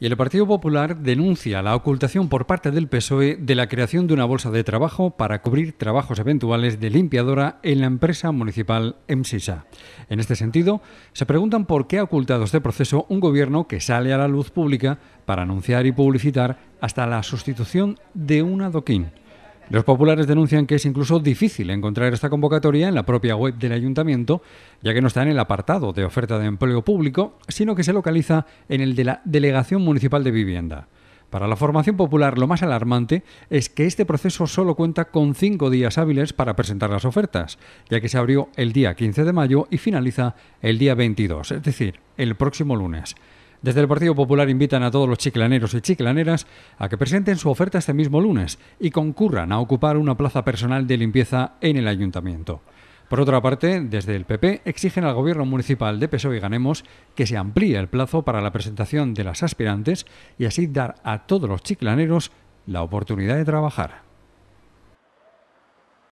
Y el Partido Popular denuncia la ocultación por parte del PSOE de la creación de una bolsa de trabajo para cubrir trabajos eventuales de limpiadora en la empresa municipal MSISA. En este sentido, se preguntan por qué ha ocultado este proceso un gobierno que sale a la luz pública para anunciar y publicitar hasta la sustitución de una doquín. Los populares denuncian que es incluso difícil encontrar esta convocatoria en la propia web del ayuntamiento, ya que no está en el apartado de oferta de empleo público, sino que se localiza en el de la Delegación Municipal de Vivienda. Para la formación popular lo más alarmante es que este proceso solo cuenta con cinco días hábiles para presentar las ofertas, ya que se abrió el día 15 de mayo y finaliza el día 22, es decir, el próximo lunes. Desde el Partido Popular invitan a todos los chiclaneros y chiclaneras a que presenten su oferta este mismo lunes y concurran a ocupar una plaza personal de limpieza en el ayuntamiento. Por otra parte, desde el PP exigen al Gobierno Municipal de PSOE y Ganemos que se amplíe el plazo para la presentación de las aspirantes y así dar a todos los chiclaneros la oportunidad de trabajar.